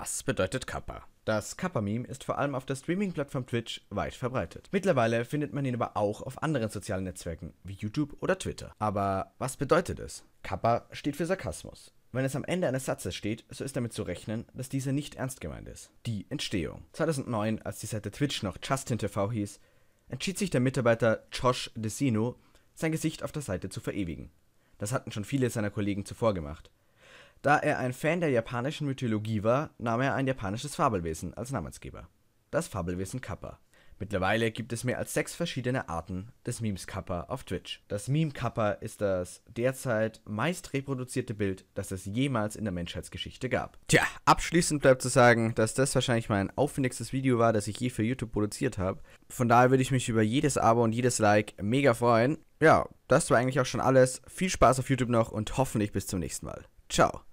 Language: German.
Was bedeutet Kappa? Das Kappa-Meme ist vor allem auf der Streaming-Plattform Twitch weit verbreitet. Mittlerweile findet man ihn aber auch auf anderen sozialen Netzwerken wie YouTube oder Twitter. Aber was bedeutet es? Kappa steht für Sarkasmus. Wenn es am Ende eines Satzes steht, so ist damit zu rechnen, dass dieser nicht ernst gemeint ist. Die Entstehung. 2009, als die Seite Twitch noch JustinTV hieß, entschied sich der Mitarbeiter Josh DeSino, sein Gesicht auf der Seite zu verewigen. Das hatten schon viele seiner Kollegen zuvor gemacht. Da er ein Fan der japanischen Mythologie war, nahm er ein japanisches Fabelwesen als Namensgeber: das Fabelwesen Kappa. Mittlerweile gibt es mehr als sechs verschiedene Arten des Memes Kappa auf Twitch. Das Meme Kappa ist das derzeit meist reproduzierte Bild, das es jemals in der Menschheitsgeschichte gab. Tja, abschließend bleibt zu sagen, dass das wahrscheinlich mein aufwendigstes Video war, das ich je für YouTube produziert habe. Von daher würde ich mich über jedes Abo und jedes Like mega freuen. Ja, das war eigentlich auch schon alles. Viel Spaß auf YouTube noch und hoffentlich bis zum nächsten Mal. Ciao.